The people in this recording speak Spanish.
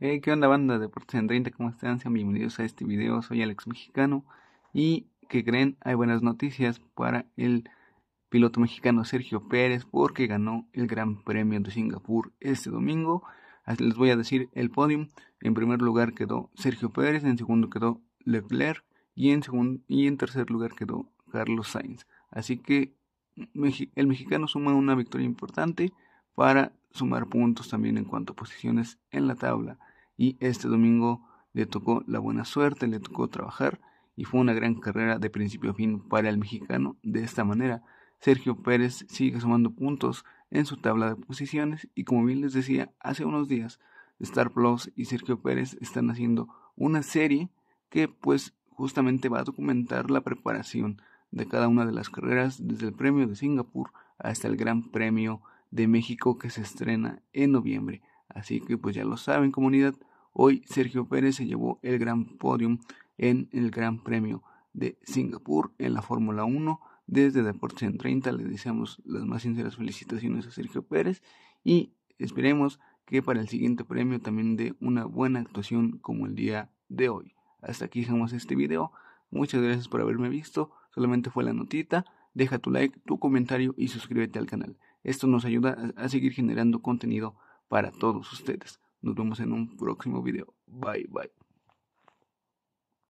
Eh, ¿Qué onda banda de Deportes en 30? ¿Cómo están? Sean bienvenidos a este video, soy Alex Mexicano y que creen, hay buenas noticias para el piloto mexicano Sergio Pérez porque ganó el Gran Premio de Singapur este domingo. Les voy a decir el podium. En primer lugar quedó Sergio Pérez, en segundo quedó Leclerc y en, segundo, y en tercer lugar quedó Carlos Sainz. Así que el mexicano suma una victoria importante para sumar puntos también en cuanto a posiciones en la tabla. Y este domingo le tocó la buena suerte, le tocó trabajar y fue una gran carrera de principio a fin para el mexicano. De esta manera, Sergio Pérez sigue sumando puntos en su tabla de posiciones y como bien les decía hace unos días, Star Plus y Sergio Pérez están haciendo una serie que pues justamente va a documentar la preparación de cada una de las carreras desde el premio de Singapur hasta el Gran Premio de México que se estrena en noviembre. Así que pues ya lo saben comunidad, hoy Sergio Pérez se llevó el gran podio en el Gran Premio de Singapur en la Fórmula 1. Desde Deportes en 30 le deseamos las más sinceras felicitaciones a Sergio Pérez y esperemos que para el siguiente premio también dé una buena actuación como el día de hoy. Hasta aquí dejamos este video. Muchas gracias por haberme visto. Solamente fue la notita. Deja tu like, tu comentario y suscríbete al canal. Esto nos ayuda a seguir generando contenido para todos ustedes. Nos vemos en un próximo video. Bye bye.